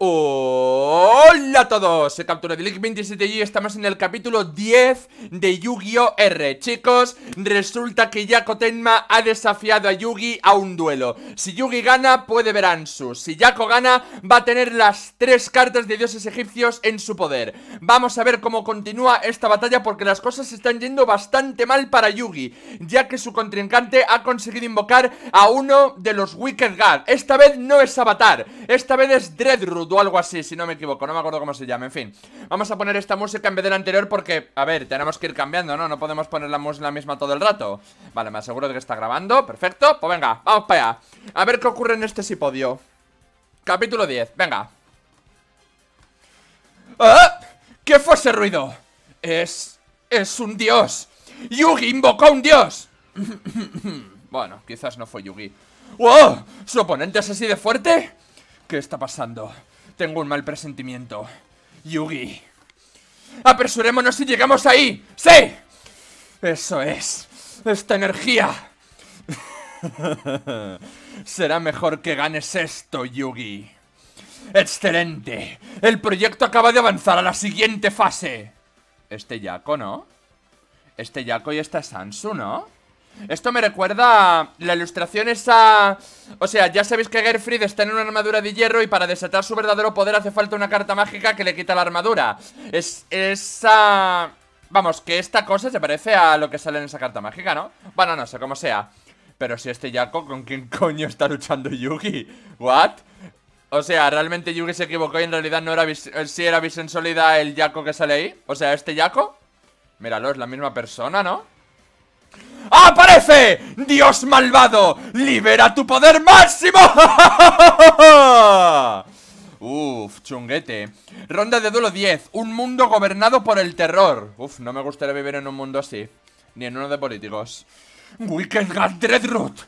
Oh. todos, se Captura de League 27 y estamos en el capítulo 10 de Yu-Gi-Oh! R Chicos, resulta que Yako Tenma ha desafiado a Yugi a un duelo Si Yugi gana, puede ver Ansu Si Yako gana, va a tener las tres cartas de dioses egipcios en su poder Vamos a ver cómo continúa esta batalla porque las cosas están yendo bastante mal para Yugi Ya que su contrincante ha conseguido invocar a uno de los Wicked Guard Esta vez no es Avatar, esta vez es Dreadroot o algo así, si no me equivoco, no me acuerdo cómo se se llame, en fin Vamos a poner esta música en vez de la anterior porque, a ver, tenemos que ir cambiando, ¿no? No podemos poner la, música la misma todo el rato Vale, me aseguro de que está grabando, perfecto Pues venga, vamos para allá A ver qué ocurre en este sipodio Capítulo 10, venga ¿Ah? ¿Qué fue ese ruido? Es... es un dios Yugi invocó a un dios Bueno, quizás no fue Yugi ¡Wow! ¿Su oponente es así de fuerte? ¿Qué está pasando? Tengo un mal presentimiento Yugi. Apresurémonos y llegamos ahí. ¡Sí! Eso es. Esta energía. Será mejor que ganes esto, Yugi. ¡Excelente! El proyecto acaba de avanzar a la siguiente fase. Este Yako, ¿no? Este Yako y esta Sansu, ¿no? Esto me recuerda la ilustración esa... O sea, ya sabéis que Gerfried está en una armadura de hierro y para desatar su verdadero poder hace falta una carta mágica que le quita la armadura. Es esa... Vamos, que esta cosa se parece a lo que sale en esa carta mágica, ¿no? Bueno, no sé, cómo sea. Pero si este Yako, ¿con quién coño está luchando Yugi? ¿What? O sea, realmente Yugi se equivocó y en realidad no era... Si eh, era Visen Sólida el Yako que sale ahí. O sea, este Yako... Míralo, es la misma persona, ¿no? ¡Aparece! ¡Dios malvado! ¡Libera tu poder máximo! Uf, chunguete Ronda de duelo 10 Un mundo gobernado por el terror Uf, no me gustaría vivir en un mundo así Ni en uno de políticos Wicked God Dreadroot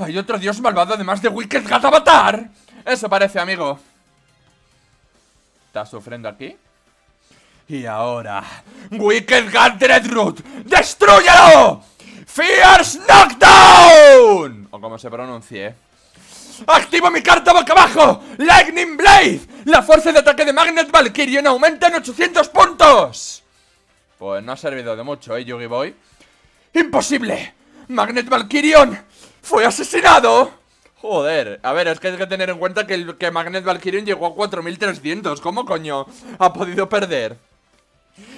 Hay otro dios malvado además de Wicked God Avatar Eso parece, amigo ¿Estás sufriendo aquí? Y ahora Wicked God Dreadroot ¡Destrúyelo! Fierce Knockdown O como se pronuncie ¡Activo mi carta boca abajo! ¡Lightning Blade! La fuerza de ataque de Magnet Valkyrion aumenta en 800 puntos Pues no ha servido de mucho, ¿eh, Yugi Boy? ¡Imposible! ¡Magnet Valkyrion! fue asesinado! Joder, a ver, es que hay que tener en cuenta que, que Magnet Valkyrian llegó a 4300 ¿Cómo coño ha podido perder?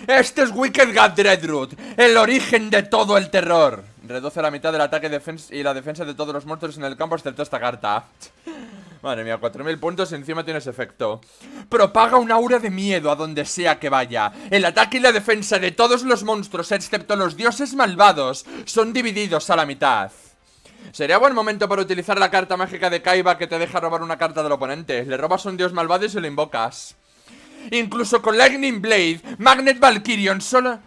Este es Wicked God Dreadroot, el origen de todo el terror. Reduce la mitad del ataque y la defensa de todos los monstruos en el campo excepto esta carta. Madre mía, 4.000 puntos y encima tienes efecto. Propaga un aura de miedo a donde sea que vaya. El ataque y la defensa de todos los monstruos, excepto los dioses malvados, son divididos a la mitad. Sería buen momento para utilizar la carta mágica de Kaiba que te deja robar una carta del oponente. Le robas a un dios malvado y se lo invocas. Incluso con Lightning Blade, Magnet Valkyrion solo...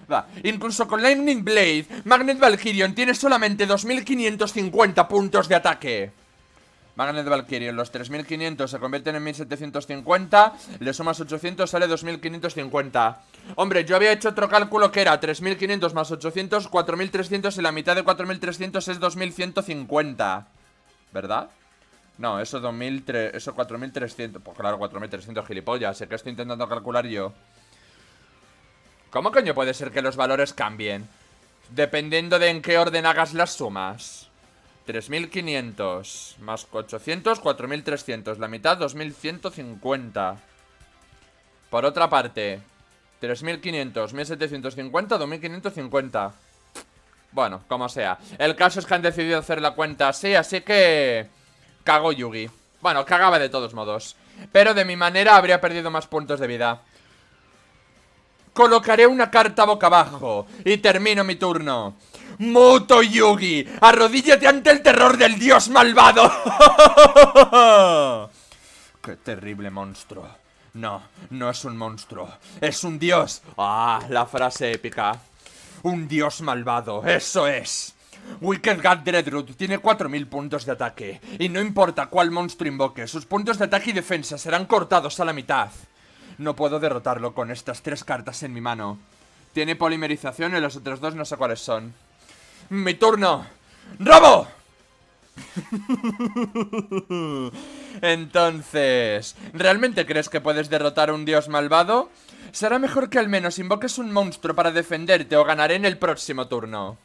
incluso con Lightning Blade, Magnet Valkyrion tiene solamente 2550 puntos de ataque. Magnet Valkyrion, los 3500 se convierten en 1750, le sumas 800, sale 2550. Hombre, yo había hecho otro cálculo que era 3500 más 800, 4300 y la mitad de 4300 es 2150. ¿Verdad? No, eso, 2003, eso 4.300. Pues claro, 4.300 gilipollas. Sé que estoy intentando calcular yo. ¿Cómo coño puede ser que los valores cambien? Dependiendo de en qué orden hagas las sumas. 3.500 más 800, 4.300. La mitad, 2.150. Por otra parte, 3.500, 1.750, 2.550. Bueno, como sea. El caso es que han decidido hacer la cuenta así, así que... Cago Yugi Bueno, cagaba de todos modos Pero de mi manera habría perdido más puntos de vida Colocaré una carta boca abajo Y termino mi turno Muto Yugi Arrodíllate ante el terror del dios malvado Qué terrible monstruo No, no es un monstruo Es un dios Ah, la frase épica Un dios malvado, eso es Wicked God Dreadroot tiene 4.000 puntos de ataque, y no importa cuál monstruo invoque, sus puntos de ataque y defensa serán cortados a la mitad. No puedo derrotarlo con estas tres cartas en mi mano. Tiene polimerización y los otros dos no sé cuáles son. ¡Mi turno! ¡Robo! Entonces, ¿realmente crees que puedes derrotar a un dios malvado? Será mejor que al menos invoques un monstruo para defenderte o ganaré en el próximo turno.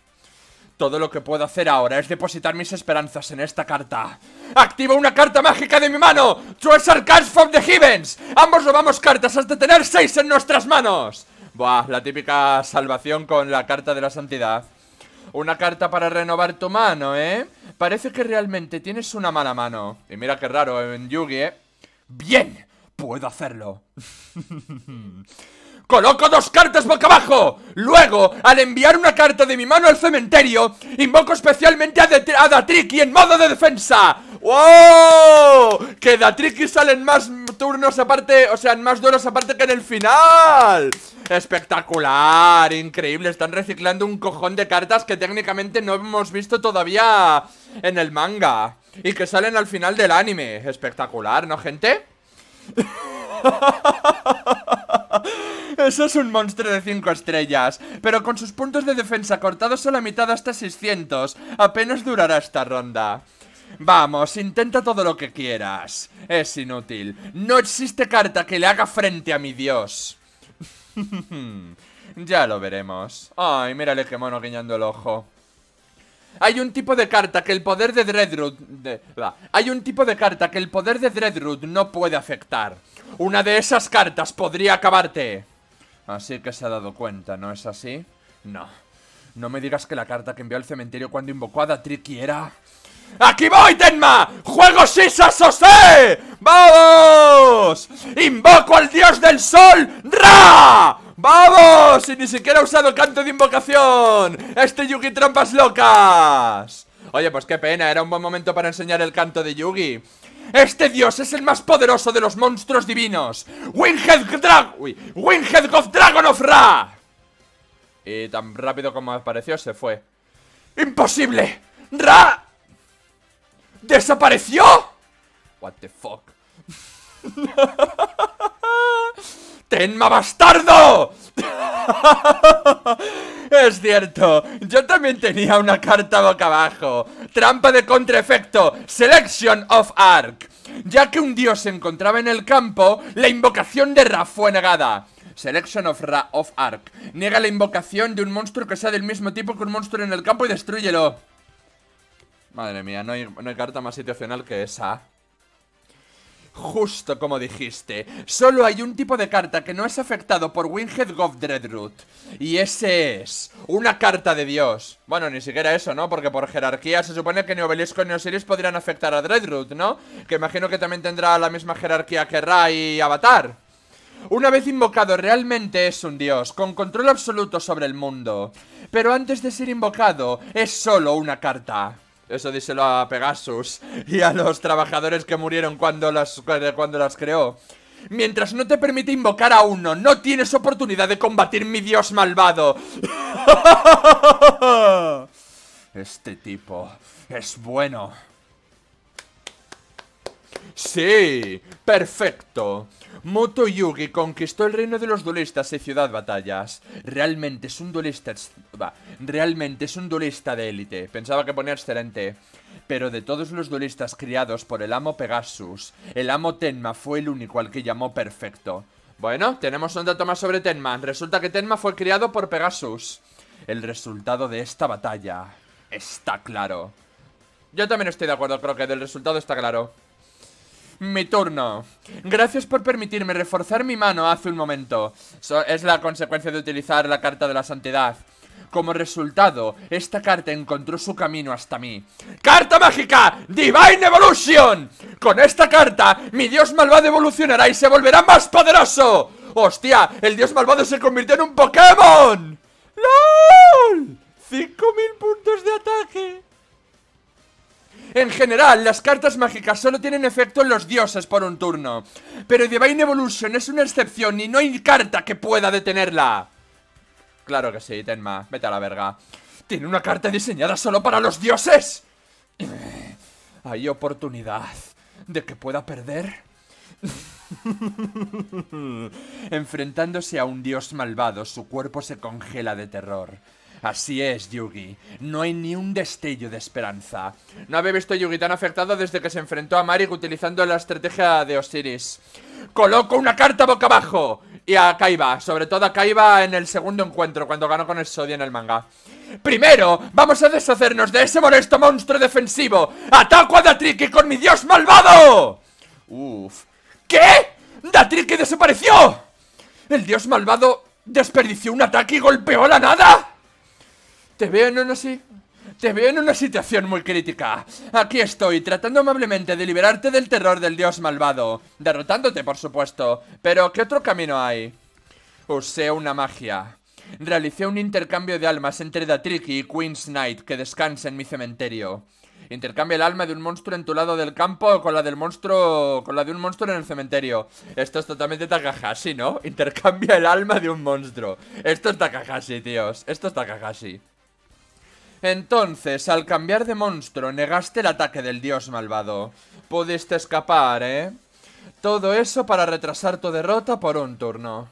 Todo lo que puedo hacer ahora es depositar mis esperanzas en esta carta. ¡Activo una carta mágica de mi mano! ¡Treasure Cards from the Heavens! Ambos robamos cartas hasta tener seis en nuestras manos. Buah, la típica salvación con la carta de la santidad. Una carta para renovar tu mano, ¿eh? Parece que realmente tienes una mala mano. Y mira qué raro, en Yugi, ¿eh? ¡Bien! ¡Puedo hacerlo! Coloco dos cartas boca abajo. Luego, al enviar una carta de mi mano al cementerio, invoco especialmente a, Datriki en modo de defensa. ¡Wow! Que Datriki salen más turnos aparte, o sea, más duelos aparte que en el final. Espectacular, increíble. Están reciclando un cojón de cartas que técnicamente no hemos visto todavía en el manga. Y que salen al final del anime. Espectacular, ¿no, gente? Eso es un monstruo de 5 estrellas, pero con sus puntos de defensa cortados a la mitad hasta 600, apenas durará esta ronda. Vamos, intenta todo lo que quieras. Es inútil. No existe carta que le haga frente a mi dios. ya lo veremos. Ay, mírale qué mono guiñando el ojo. Hay un tipo de carta que el poder de Dreadroot... hay un tipo de carta que el poder de Dreadroot no puede afectar. Una de esas cartas podría acabarte. Así que se ha dado cuenta, ¿no es así? No. No me digas que la carta que envió al cementerio cuando invocó a Datriki era... ¡Aquí voy, Tenma! ¡Juego Sisa ¡Vamos! ¡Invoco al dios del sol! ¡Ra! ¡Vamos! Y ni siquiera ha usado canto de invocación Este Yugi trampas locas Oye, pues qué pena, era un buen momento para enseñar el canto de Yugi este dios es el más poderoso de los monstruos divinos. Winged Drag... of Dragon of Ra. Y tan rápido como apareció, se fue. ¡Imposible! ¡Ra! ¿Desapareció? What the fuck. ¡Tenma bastardo! Es cierto, yo también tenía una carta boca abajo. Trampa de contraefecto, Selection of Arc. Ya que un dios se encontraba en el campo, la invocación de Ra fue negada. Selection of Ra of Arc. Niega la invocación de un monstruo que sea del mismo tipo que un monstruo en el campo y destruyelo. Madre mía, no hay, no hay carta más situacional que esa. Justo como dijiste, solo hay un tipo de carta que no es afectado por Winged God Dreadroot. Y ese es una carta de Dios. Bueno, ni siquiera eso, ¿no? Porque por jerarquía se supone que ni Obelisco ni Osiris podrían afectar a Dreadroot, ¿no? Que imagino que también tendrá la misma jerarquía que Ra y Avatar. Una vez invocado, realmente es un dios, con control absoluto sobre el mundo. Pero antes de ser invocado, es solo una carta. Eso díselo a Pegasus y a los trabajadores que murieron cuando las, eh, cuando las creó. Mientras no te permite invocar a uno, no tienes oportunidad de combatir mi dios malvado. Este tipo es bueno. Sí, perfecto. Moto Yugi conquistó el reino de los duelistas y Ciudad Batallas. Realmente es un duelista... realmente es un de élite. Pensaba que ponía excelente. Pero de todos los duelistas criados por el amo Pegasus, el amo Tenma fue el único al que llamó perfecto. Bueno, tenemos un dato más sobre Tenma. Resulta que Tenma fue criado por Pegasus. El resultado de esta batalla está claro. Yo también estoy de acuerdo, creo que del resultado está claro mi turno. Gracias por permitirme reforzar mi mano hace un momento. es la consecuencia de utilizar la carta de la santidad. Como resultado, esta carta encontró su camino hasta mí. ¡Carta mágica! ¡Divine Evolution! Con esta carta, mi dios malvado evolucionará y se volverá más poderoso. ¡Hostia! ¡El dios malvado se convirtió en un Pokémon! ¡LOL! ¡5000 puntos de ataque! En general, las cartas mágicas solo tienen efecto en los dioses por un turno. Pero Divine Evolution es una excepción y no hay carta que pueda detenerla. Claro que sí, Tenma. Vete a la verga. ¿Tiene una carta diseñada solo para los dioses? ¿Hay oportunidad de que pueda perder? Enfrentándose a un dios malvado, su cuerpo se congela de terror. Así es, Yugi. No hay ni un destello de esperanza. No había visto a Yugi tan afectado desde que se enfrentó a Marik utilizando la estrategia de Osiris. ¡Coloco una carta boca abajo! Y a Kaiba, sobre todo a Kaiba en el segundo encuentro, cuando ganó con el Sodio en el manga. Primero, vamos a deshacernos de ese molesto monstruo defensivo. ¡Ataco a Datriki con mi dios malvado! Uf. ¿Qué? ¡Datriki desapareció! ¿El dios malvado desperdició un ataque y golpeó a la nada? Te veo en una situación muy crítica. Aquí estoy, tratando amablemente de liberarte del terror del dios malvado. Derrotándote, por supuesto. Pero, ¿qué otro camino hay? Usé una magia. Realicé un intercambio de almas entre Datriki y Queen's Knight, que descansa en mi cementerio. Intercambia el alma de un monstruo en tu lado del campo con la del monstruo. con la de un monstruo en el cementerio. Esto es totalmente Takahashi, ¿no? Intercambia el alma de un monstruo. Esto es Takahashi, tíos. Esto es Takahashi. Entonces, al cambiar de monstruo, negaste el ataque del dios malvado. Pudiste escapar, ¿eh? Todo eso para retrasar tu derrota por un turno.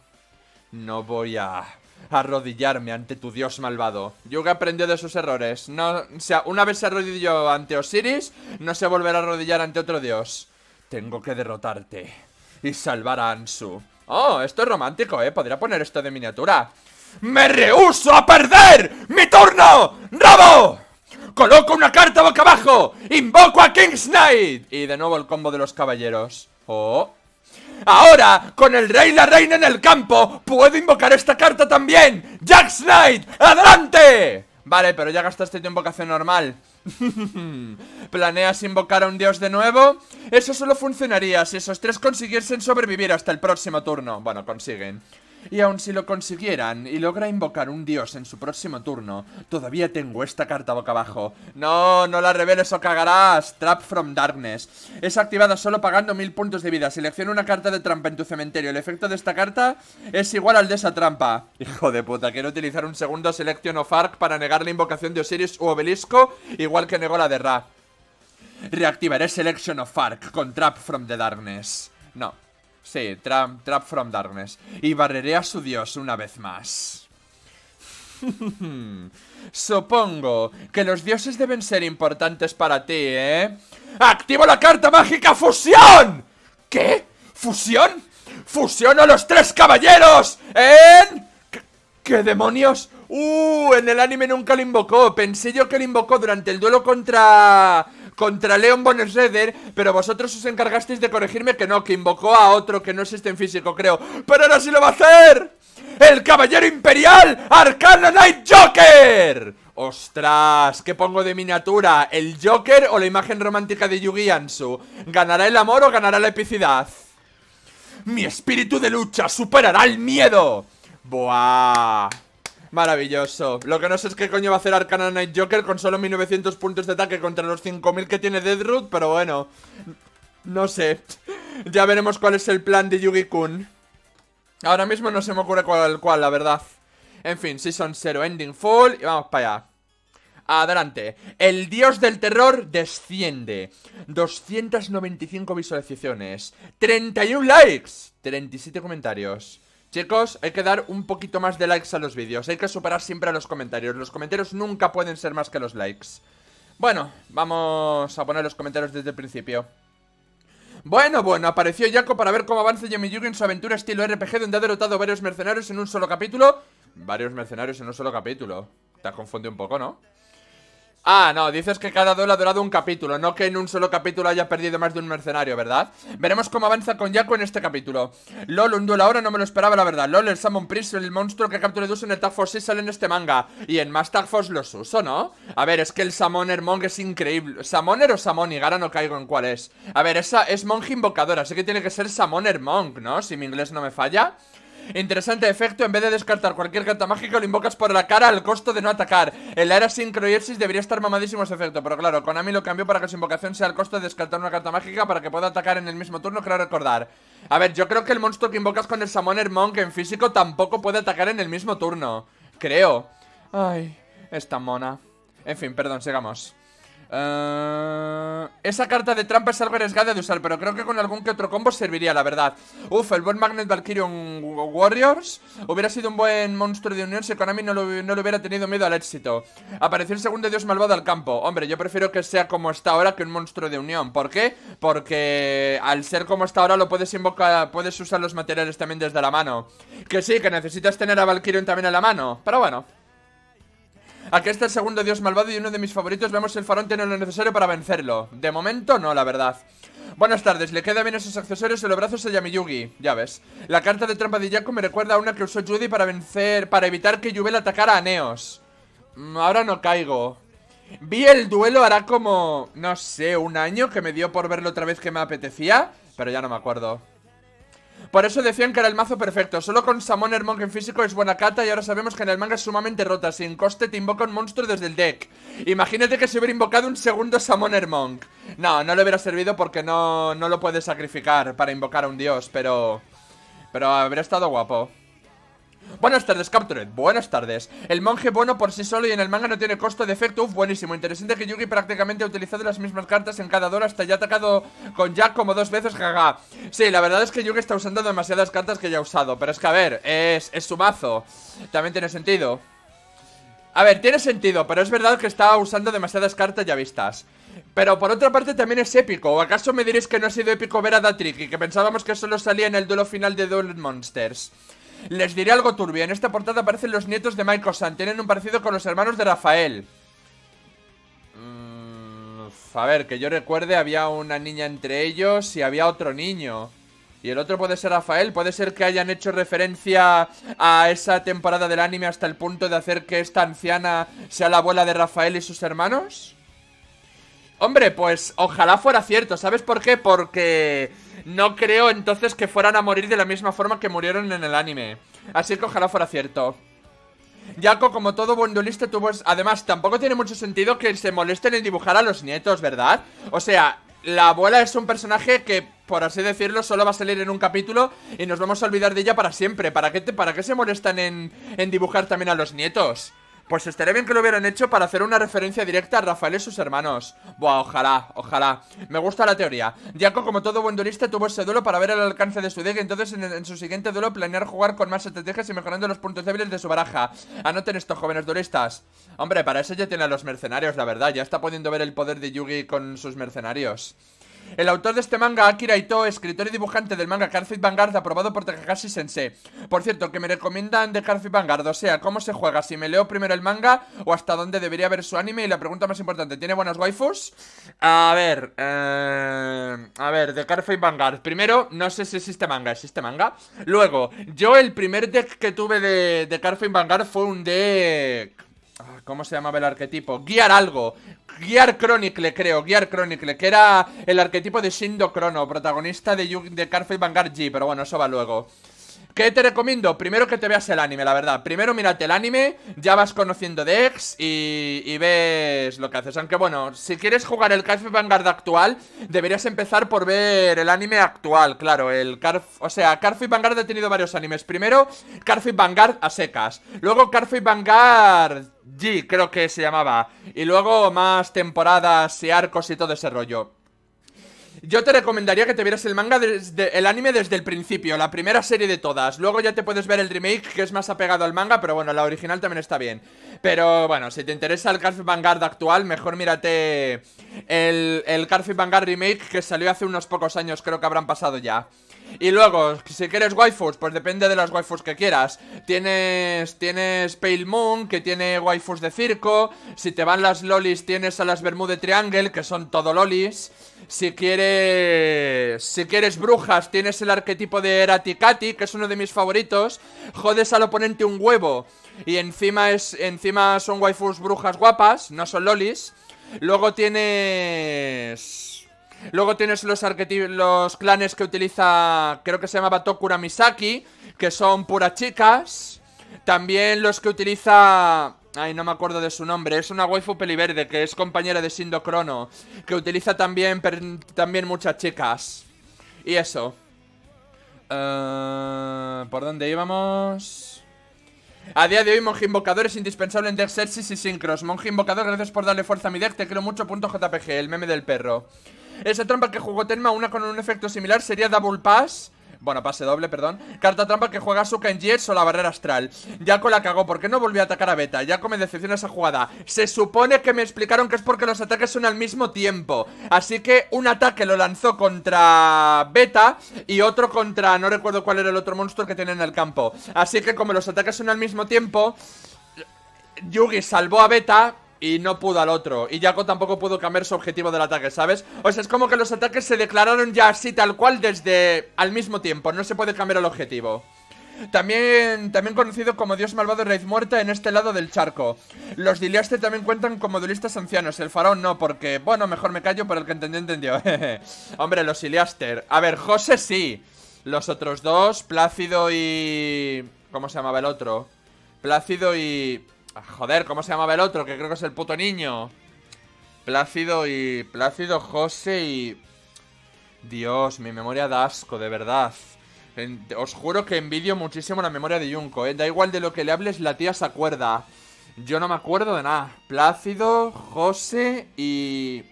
No voy a arrodillarme ante tu dios malvado. Yuga aprendió de sus errores. No, sea, una vez se arrodilló ante Osiris, no se volverá a arrodillar ante otro dios. Tengo que derrotarte y salvar a Ansu. Oh, esto es romántico, ¿eh? Podría poner esto de miniatura. ¡Me rehuso a perder! ¡Mi turno! ¡Robo! Coloco una carta boca abajo Invoco a King Knight Y de nuevo el combo de los caballeros Oh Ahora, con el rey y la reina en el campo Puedo invocar esta carta también Jack Knight, adelante Vale, pero ya gastaste tu invocación normal ¿Planeas invocar a un dios de nuevo? Eso solo funcionaría si esos tres consiguiesen sobrevivir hasta el próximo turno Bueno, consiguen y aun si lo consiguieran y logra invocar un dios en su próximo turno, todavía tengo esta carta boca abajo. ¡No! ¡No la reveles o cagarás! Trap from Darkness. Es activada solo pagando mil puntos de vida. Selecciona una carta de trampa en tu cementerio. El efecto de esta carta es igual al de esa trampa. Hijo de puta, quiero utilizar un segundo Selection of Arc para negar la invocación de Osiris u Obelisco, igual que negó la de Ra. Reactivaré Selection of Arc con Trap from the Darkness. No. Sí, Trap, from Darkness. Y barreré a su dios una vez más. Supongo que los dioses deben ser importantes para ti, ¿eh? ¡Activo la carta mágica Fusión! ¿Qué? ¿Fusión? ¡Fusión a los tres caballeros! ¿En...? ¿Qué, demonios? ¡Uh! En el anime nunca lo invocó. Pensé yo que lo invocó durante el duelo contra contra Leon Bonnerseder, pero vosotros os encargasteis de corregirme que no, que invocó a otro que no existe en físico, creo. ¡Pero ahora sí lo va a hacer! ¡El Caballero Imperial Arcana Night Joker! ¡Ostras! ¿Qué pongo de miniatura? ¿El Joker o la imagen romántica de Yugi Ansu? ¿Ganará el amor o ganará la epicidad? ¡Mi espíritu de lucha superará el miedo! ¡Buah! Maravilloso. Lo que no sé es qué coño va a hacer Arcana Night Joker con solo 1900 puntos de ataque contra los 5000 que tiene Deadroot, pero bueno. No sé. Ya veremos cuál es el plan de Yugi-kun. Ahora mismo no se me ocurre cuál, cuál, la verdad. En fin, Season 0, Ending Full y vamos para allá. Adelante. El dios del terror desciende. 295 visualizaciones. 31 likes. 37 comentarios. Chicos, hay que dar un poquito más de likes a los vídeos Hay que superar siempre a los comentarios Los comentarios nunca pueden ser más que los likes Bueno, vamos a poner los comentarios desde el principio bueno, bueno, apareció Jaco para ver cómo avanza Yugi en su aventura estilo RPG donde ha derrotado varios mercenarios en un solo capítulo. Varios mercenarios en un solo capítulo. Te has confundido un poco, ¿no? Ah, no, dices que cada duelo ha durado un capítulo, no que en un solo capítulo haya perdido más de un mercenario, ¿verdad? Veremos cómo avanza con Yaku en este capítulo. LOL, un duelo ahora no me lo esperaba, la verdad. LOL, el Samon Priest, el monstruo que capturé en el Tag Force sí sale en este manga. Y en más Tag Force los uso, ¿no? A ver, es que el Summoner Monk es increíble. ¿Summoner o y Ahora no caigo en cuál es. A ver, esa es monje invocadora, así que tiene que ser Summoner Monk, ¿no? Si mi inglés no me falla. Interesante efecto, en vez de descartar cualquier carta mágica lo invocas por la cara al costo de no atacar. El era sin debería estar mamadísimo ese efecto, pero claro, Konami lo cambió para que su invocación sea al costo de descartar una carta mágica para que pueda atacar en el mismo turno, creo recordar. A ver, yo creo que el monstruo que invocas con el hermon Monk en físico tampoco puede atacar en el mismo turno. Creo. Ay, esta mona. En fin, perdón, sigamos. Eh, esa carta de trampa es algo arriesgada de usar, pero creo que con algún que otro combo serviría, la verdad. Uf, el buen Magnet valkyrian Warriors hubiera sido un buen monstruo de unión si Konami no, no le hubiera tenido miedo al éxito. Apareció el segundo dios malvado al campo. Hombre, yo prefiero que sea como está ahora que un monstruo de unión. ¿Por qué? Porque al ser como está ahora lo puedes invocar, puedes usar los materiales también desde la mano. Que sí, que necesitas tener a Valkyrie también a la mano, pero bueno. Aquí está el segundo dios malvado y uno de mis favoritos. Vemos el farón tiene lo necesario para vencerlo. De momento no, la verdad. Buenas tardes, le queda bien esos accesorios en los brazos a Yamiyugi, ya ves. La carta de trampa de Yaku me recuerda a una que usó Judy para vencer, para evitar que Yubel atacara a Neos. Mm, ahora no caigo. Vi el duelo hará como, no sé, un año que me dio por verlo otra vez que me apetecía, pero ya no me acuerdo. Por eso decían que era el mazo perfecto. Solo con Samon Monk en físico es buena cata y ahora sabemos que en el manga es sumamente rota. Sin coste te invoca un monstruo desde el deck. Imagínate que se hubiera invocado un segundo Samon Monk. No, no le hubiera servido porque no, no lo puede sacrificar para invocar a un dios, pero... Pero habría estado guapo. Buenas tardes, Captured. Buenas tardes. El monje bueno por sí solo y en el manga no tiene costo de efecto. Uf, buenísimo. Interesante que Yugi prácticamente ha utilizado las mismas cartas en cada duelo hasta ya atacado con Jack como dos veces, jaja. Sí, la verdad es que Yugi está usando demasiadas cartas que ya ha usado. Pero es que, a ver, es, es su mazo. También tiene sentido. A ver, tiene sentido, pero es verdad que está usando demasiadas cartas ya vistas. Pero por otra parte también es épico. ¿O acaso me diréis que no ha sido épico ver a Datrick y que pensábamos que solo salía en el duelo final de Duel Monsters? Les diré algo turbio. En esta portada aparecen los nietos de Michael San. Tienen un parecido con los hermanos de Rafael. Mm, a ver, que yo recuerde, había una niña entre ellos y había otro niño. Y el otro puede ser Rafael, puede ser que hayan hecho referencia a esa temporada del anime hasta el punto de hacer que esta anciana sea la abuela de Rafael y sus hermanos. Hombre, pues ojalá fuera cierto, ¿sabes por qué? Porque no creo entonces que fueran a morir de la misma forma que murieron en el anime. Así que ojalá fuera cierto. Yako, como todo buen tuvo... Además, tampoco tiene mucho sentido que se molesten en dibujar a los nietos, ¿verdad? O sea, la abuela es un personaje que, por así decirlo, solo va a salir en un capítulo y nos vamos a olvidar de ella para siempre. ¿Para qué, para qué se molestan en... en dibujar también a los nietos? Pues estaría bien que lo hubieran hecho para hacer una referencia directa a Rafael y sus hermanos. Buah, ojalá, ojalá. Me gusta la teoría. Jaco, como todo buen durista, tuvo ese duelo para ver el alcance de su deck. Entonces, en, su siguiente duelo, planear jugar con más estrategias y mejorando los puntos débiles de su baraja. Anoten estos jóvenes duristas. Hombre, para eso ya tiene a los mercenarios, la verdad. Ya está pudiendo ver el poder de Yugi con sus mercenarios. El autor de este manga, Akira Ito, escritor y dibujante del manga Carfit Vanguard, aprobado por Takahashi Sensei. Por cierto, que me recomiendan de Carfit Vanguard, o sea, cómo se juega, si me leo primero el manga o hasta dónde debería ver su anime. Y la pregunta más importante, ¿tiene buenas waifus? A ver, eh, a ver, de Carfit Vanguard. Primero, no sé si existe manga, existe manga. Luego, yo el primer deck que tuve de, de Carfit Vanguard fue un deck Ah, ¿Cómo se llamaba el arquetipo? Guiar algo. Guiar Chronicle, creo. Guiar Chronicle, que era el arquetipo de Shindo Chrono, protagonista de, de Vanguard G. Pero bueno, eso va luego. ¿Qué te recomiendo? Primero que te veas el anime, la verdad Primero mírate el anime, ya vas conociendo Dex y, ves lo que haces Aunque bueno, si quieres jugar el Carf Vanguard actual Deberías empezar por ver el anime actual, claro el Carf, O sea, Carf Vanguard ha tenido varios animes Primero, Carf Vanguard a secas Luego Carf Vanguard G, creo que se llamaba Y luego más temporadas y arcos y todo ese rollo yo te recomendaría que te vieras el manga desde el anime desde el principio, la primera serie de todas. Luego ya te puedes ver el remake, que es más apegado al manga, pero bueno, la original también está bien. Pero bueno, si te interesa el Garfield Vanguard actual, mejor mírate el, el Vanguard remake que salió hace unos pocos años, creo que habrán pasado ya. Y luego, si quieres waifus, pues depende de las waifus que quieras. Tienes, tienes Pale Moon, que tiene waifus de circo. Si te van las lolis, tienes a las Bermude Triangle, que son todo lolis. Si quieres, si quieres brujas, tienes el arquetipo de Eraticati, que es uno de mis favoritos. Jodes al oponente un huevo. Y encima, es, encima son waifus brujas guapas, no son lolis. Luego tienes... Luego tienes los, los clanes que utiliza, creo que se llamaba Tokura Misaki, que son puras chicas. También los que utiliza... Ay, no me acuerdo de su nombre. Es una waifu peliverde que es compañera de Sindo Crono. Que utiliza también, también muchas chicas. Y eso. Eh, ¿Por dónde íbamos? A día de hoy, monje invocador es indispensable en Dexersis y Syncros. Monje invocador, gracias por darle fuerza a mi deck. Te quiero mucho. Punto JPG, el meme del perro. Esa trampa que jugó Tenma, una con un efecto similar, sería Double Pass. Bueno, pase doble, perdón. Carta trampa que juega Suka en Jets o la barrera astral. Yako la cagó, ¿por qué no volvió a atacar a Beta? Yako me decepciona esa jugada. Se supone que me explicaron que es porque los ataques son al mismo tiempo. Así que un ataque lo lanzó contra Beta y otro contra... No recuerdo cuál era el otro monstruo que tiene en el campo. Así que como los ataques son al mismo tiempo... Yugi salvó a Beta, y no pudo al otro. Y Jaco tampoco pudo cambiar su objetivo del ataque, ¿sabes? O sea, es como que los ataques se declararon ya así tal cual desde al mismo tiempo. No se puede cambiar el objetivo. También, también conocido como Dios Malvado y Raíz Muerta en este lado del charco. Los Iliaster también cuentan como duelistas ancianos, el faraón no, porque, bueno, mejor me callo, pero el que entendió, entendió. Hombre, los Iliaster. A ver, José sí. Los otros dos, Plácido y... ¿Cómo se llamaba el otro? Plácido y... Ah, joder, ¿cómo se llamaba el otro? Que creo que es el puto niño. Plácido y... Plácido, José y... Dios, mi memoria da asco, de verdad. Os juro que envidio muchísimo la memoria de Junko, ¿eh? Da igual de lo que le hables, la tía se acuerda. Yo no me acuerdo de nada. Plácido, José y...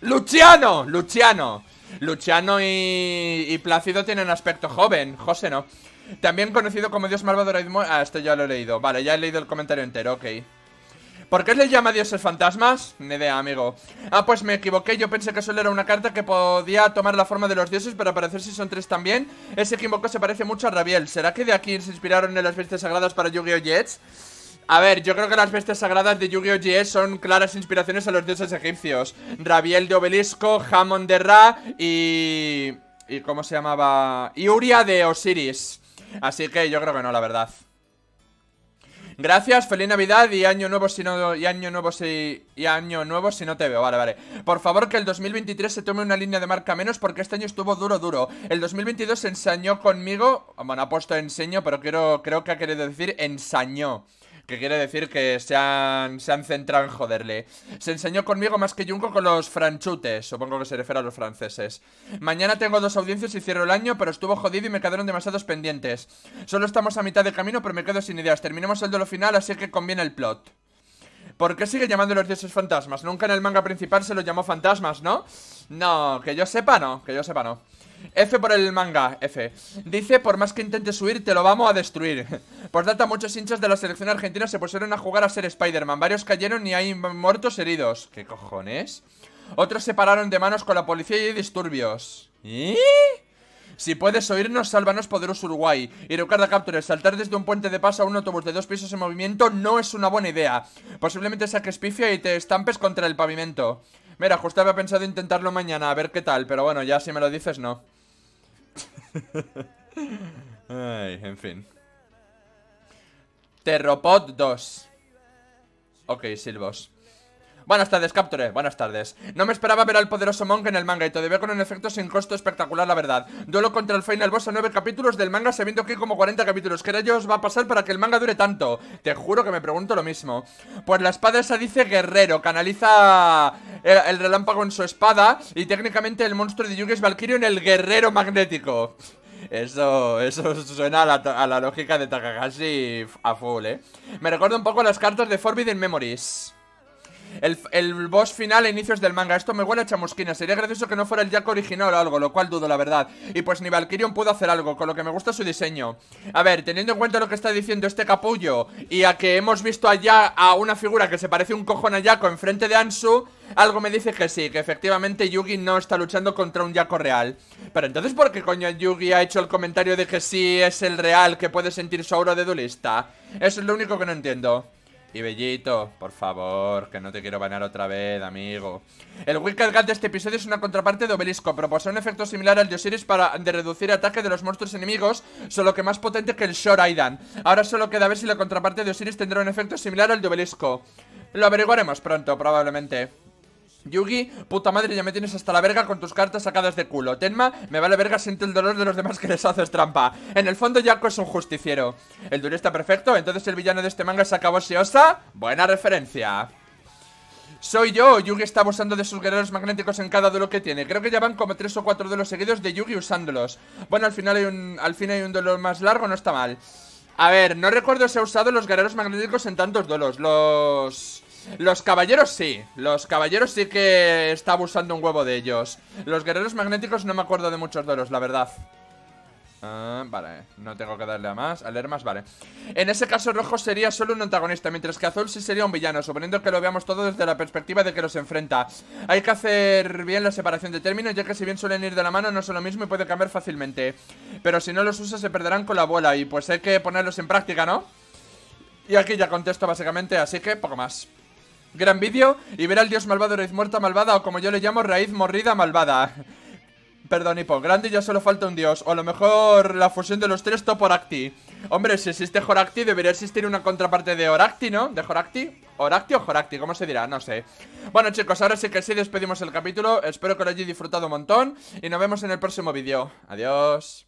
¡Luciano! ¡Luciano! Luciano y, y Plácido tienen aspecto joven, José no. También conocido como Dios malvado a Ah, esto ya lo he leído. Vale, ya he leído el comentario entero, ok. ¿Por qué le llama dioses fantasmas? Ni idea, amigo. Ah, pues me equivoqué. Yo pensé que solo era una carta que podía tomar la forma de los dioses pero parecer si son tres también. Ese equivoco se parece mucho a Rabiel. ¿Será que de aquí se inspiraron en las bestias sagradas para Yu-Gi-Oh! Jets? A ver, yo creo que las bestias sagradas de Yu-Gi-Oh! son claras inspiraciones a los dioses egipcios. Rabiel de Obelisco, Hamon de Ra y... ¿Y cómo se llamaba? yuria de Osiris. Así que yo creo que no, la verdad. Gracias, feliz Navidad y año nuevo si no y año nuevo si y año nuevo si no te veo. Vale, vale. Por favor, que el 2023 se tome una línea de marca menos porque este año estuvo duro duro. El 2022 ensañó conmigo, bueno, ha puesto enseño, pero quiero creo que ha querido decir ensañó que quiere decir que se han, se han centrado en joderle. Se enseñó conmigo más que Junko con los franchutes, supongo que se refiere a los franceses. Mañana tengo dos audiencias y cierro el año, pero estuvo jodido y me quedaron demasiados pendientes. Solo estamos a mitad de camino, pero me quedo sin ideas. Terminemos el duelo final, así que conviene el plot. ¿Por qué sigue llamando los dioses fantasmas? Nunca en el manga principal se los llamó fantasmas, ¿no? No, que yo sepa no, que yo sepa no. F por el manga, F. Dice, por más que intentes huir, te lo vamos a destruir. Por data, muchos hinchas de la selección argentina se pusieron a jugar a ser Spider-Man. Varios cayeron y hay muertos heridos. ¿Qué cojones? Otros se pararon de manos con la policía y hay disturbios. ¿Y? Si puedes oírnos, sálvanos, poderoso Uruguay. Irucar de Capture, saltar desde un puente de paso a un autobús de dos pisos en movimiento no es una buena idea. Posiblemente saques pifia y te estampes contra el pavimento. Mira, justo había pensado intentarlo mañana, a ver qué tal, pero bueno, ya si me lo dices, no. Ay, en fin. Terropod 2. Ok, Silvos. Buenas tardes, Capture. Buenas tardes. No me esperaba ver al poderoso Monk en el manga y todavía con un efecto sin costo espectacular, la verdad. Duelo contra el Final Boss a nueve capítulos del manga, sabiendo que hay como 40 capítulos. ¿Qué rayos va a pasar para que el manga dure tanto? Te juro que me pregunto lo mismo. Pues la espada esa dice guerrero, canaliza el, relámpago en su espada y técnicamente el monstruo de Yugi es en el guerrero magnético. Eso, eso suena a la, a la, lógica de Takagashi a full, ¿eh? Me recuerda un poco a las cartas de Forbidden Memories. El, el, boss final e inicios del manga. Esto me huele a chamusquina. Sería gracioso que no fuera el Jack original o algo, lo cual dudo, la verdad. Y pues ni Valkyrion pudo hacer algo, con lo que me gusta su diseño. A ver, teniendo en cuenta lo que está diciendo este capullo y a que hemos visto allá a una figura que se parece un cojón a En enfrente de Ansu, algo me dice que sí, que efectivamente Yugi no está luchando contra un Yako real. Pero entonces, ¿por qué coño Yugi ha hecho el comentario de que sí es el real que puede sentir su aura de duelista? Eso es lo único que no entiendo. Y Bellito, por favor, que no te quiero bañar otra vez, amigo. El Wicked de este episodio es una contraparte de Obelisco, pero un efecto similar al de Osiris para de reducir ataque de los monstruos enemigos, solo que más potente que el Aidan Ahora solo queda ver si la contraparte de Osiris tendrá un efecto similar al de Obelisco. Lo averiguaremos pronto, probablemente. Yugi, puta madre, ya me tienes hasta la verga con tus cartas sacadas de culo. Tenma, me vale verga, siente el dolor de los demás que les haces trampa. En el fondo, Yako es un justiciero. El está perfecto, entonces el villano de este manga acabó si Osa. Buena referencia. Soy yo, Yugi está abusando de sus guerreros magnéticos en cada duelo que tiene Creo que ya van como tres o cuatro duelos seguidos de Yugi usándolos Bueno, al final hay un, al final hay un duelo más largo, no está mal A ver, no recuerdo si ha usado los guerreros magnéticos en tantos duelos Los... Los caballeros sí. Los caballeros sí que está usando un huevo de ellos. Los guerreros magnéticos no me acuerdo de muchos duelos, la verdad. Ah, vale, no tengo que darle a más A leer más, vale En ese caso rojo sería solo un antagonista Mientras que azul sí sería un villano Suponiendo que lo veamos todo desde la perspectiva de que los enfrenta Hay que hacer bien la separación de términos Ya que si bien suelen ir de la mano no son lo mismo y puede cambiar fácilmente Pero si no los usa se perderán con la bola Y pues hay que ponerlos en práctica, ¿no? Y aquí ya contesto básicamente, así que poco más Gran vídeo y ver al dios malvado raíz muerta malvada o como yo le llamo raíz morrida malvada. Perdón, Hipo, grande ya solo falta un dios O a lo mejor la fusión de los tres Toporacti Hombre, si existe Horacti Debería existir una contraparte de Horacti, ¿no? ¿De Horacti? ¿Horacti o Horacti? ¿Cómo se dirá? No sé Bueno chicos, ahora sí que sí despedimos el capítulo Espero que lo hayáis disfrutado un montón Y nos vemos en el próximo vídeo Adiós